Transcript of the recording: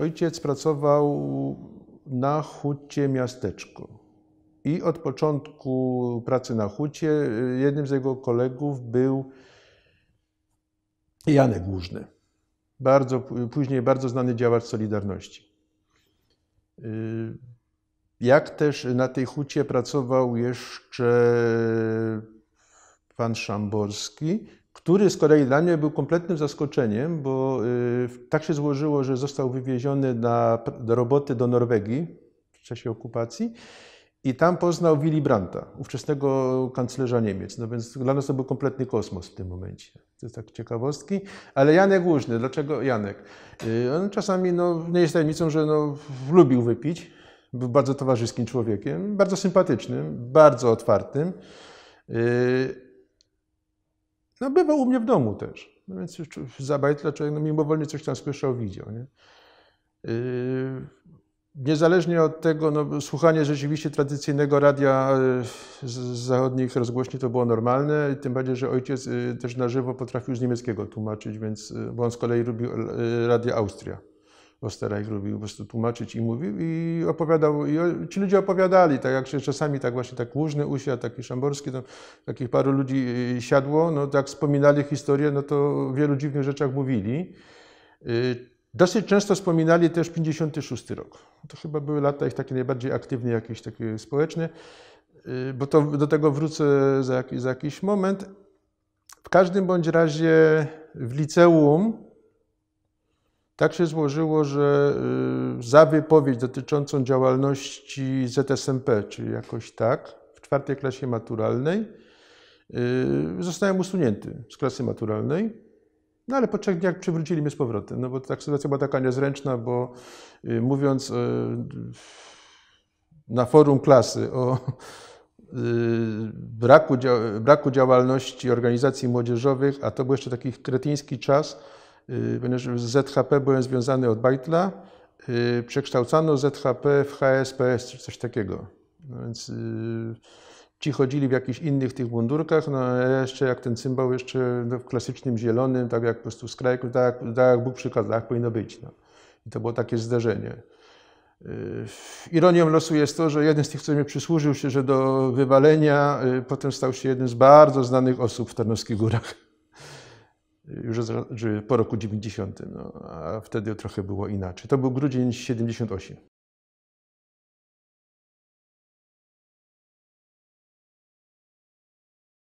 Ojciec pracował na hucie miasteczku. I od początku pracy na hucie y, jednym z jego kolegów był Janek Łóżny, Bardzo, później bardzo znany działacz Solidarności. Y, jak też na tej hucie pracował jeszcze pan Szamborski, który z kolei dla mnie był kompletnym zaskoczeniem, bo y, tak się złożyło, że został wywieziony na, do roboty do Norwegii w czasie okupacji. I tam poznał Willy Brandta, ówczesnego kanclerza Niemiec. No więc dla nas to był kompletny kosmos w tym momencie. To jest tak ciekawostki. Ale Janek Łóżny, dlaczego Janek? Y, on czasami, no, nie jest tajemnicą, że no, lubił wypić. Był bardzo towarzyskim człowiekiem, bardzo sympatycznym, bardzo otwartym. Y, no bywa u mnie w domu też. No więc za bajtla człowiek no, mimowolnie coś tam słyszał, widział. Nie? Yy, niezależnie od tego, no, słuchanie rzeczywiście tradycyjnego radia yy, z zachodnich rozgłośni to było normalne, tym bardziej, że ojciec yy, też na żywo potrafił z niemieckiego tłumaczyć, więc, bo on z kolei lubił radio Austria. Osterreich lubił po prostu tłumaczyć i mówił i opowiadał, i ci ludzie opowiadali, tak jak się czasami tak właśnie tak Łużny usiadł, taki Szamborski, tam takich paru ludzi y, siadło, no tak wspominali historię, no to o wielu dziwnych rzeczach mówili. Y, dosyć często wspominali też 56 rok. To chyba były lata ich takie najbardziej aktywne, jakieś takie społeczne, y, bo to, do tego wrócę za, za jakiś moment. W każdym bądź razie w liceum tak się złożyło, że y, za wypowiedź dotyczącą działalności ZSMP, czyli jakoś tak, w czwartej klasie maturalnej, y, zostałem usunięty z klasy maturalnej. No ale po trzech dniach przywrócili mnie z powrotem, no bo ta sytuacja była taka niezręczna, bo y, mówiąc na forum klasy o braku, braku działalności organizacji młodzieżowych, a to był jeszcze taki kretyński czas, Y, ponieważ z ZHP byłem związany od Bajtla, y, przekształcano ZHP w HSPS czy coś takiego. No więc y, ci chodzili w jakichś innych tych mundurkach, no a jeszcze jak ten cymbał jeszcze no, w klasycznym zielonym, tak jak po prostu z krajku, tak, tak, jak Bóg przykazał, tak powinno być. No. I to było takie zdarzenie. Ironią losu jest to, że jeden z tych, co mnie przysłużył się, że do wywalenia, potem stał się jednym z bardzo znanych osób w Tarnowskich Górach już po roku 90, no, a wtedy trochę było inaczej. To był grudzień 78.